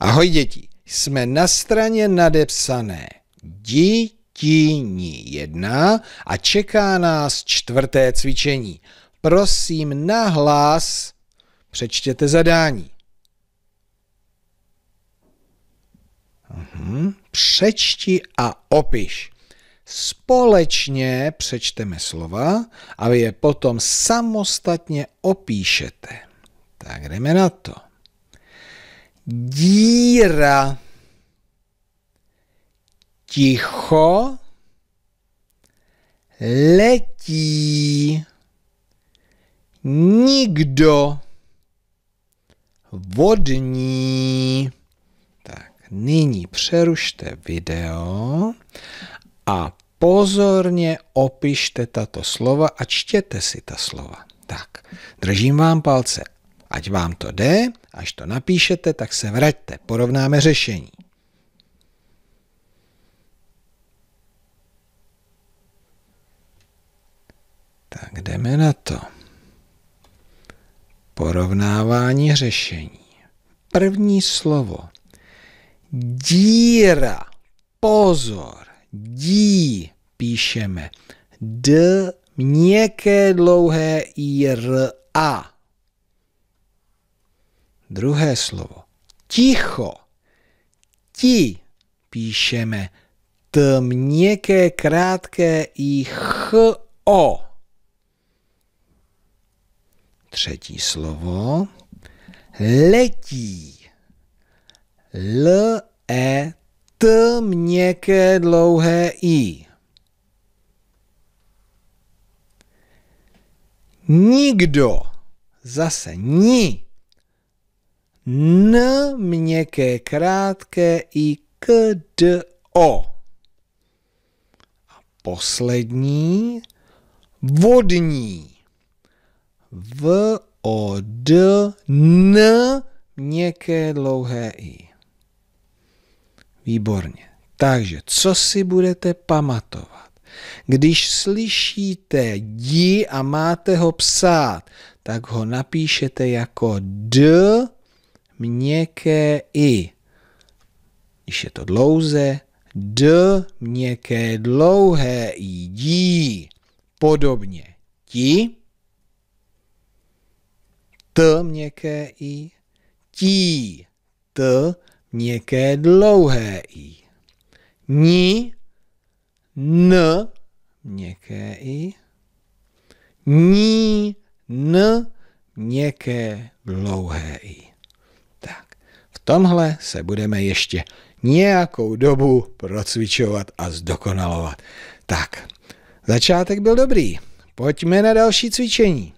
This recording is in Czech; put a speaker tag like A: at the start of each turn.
A: Ahoj děti, jsme na straně nadepsané dítíní 1 a čeká nás čtvrté cvičení. Prosím nahlas přečtěte zadání. Uhum. Přečti a opiš. Společně přečteme slova a vy je potom samostatně opíšete. Tak jdeme na to díra, ticho, letí, nikdo, vodní. Tak, nyní přerušte video a pozorně opište tato slova a čtěte si ta slova. Tak, držím vám palce Ať vám to jde, až to napíšete, tak se vraťte, porovnáme řešení. Tak jdeme na to. Porovnávání řešení. První slovo. Díra. Pozor. Dí píšeme. D měkké dlouhé i r a. Druhé slovo. Ticho. Ti píšeme t měkké, krátké i ch o. Třetí slovo. Letí. L, E, T, měkké, dlouhé I. Nikdo. Zase ni. N měkké, krátké i k, d, o. A poslední vodní. V, o, d, n, měkké, dlouhé i. Výborně. Takže co si budete pamatovat? Když slyšíte di a máte ho psát, tak ho napíšete jako d, měkké i. Když je to dlouze, d měkké dlouhé dí. Podobně ti, t měkké i, tí, t měkké dlouhé i. Ni, n měkké i, ní, n měkké dlouhé i tomhle se budeme ještě nějakou dobu procvičovat a zdokonalovat. Tak, začátek byl dobrý. Pojďme na další cvičení.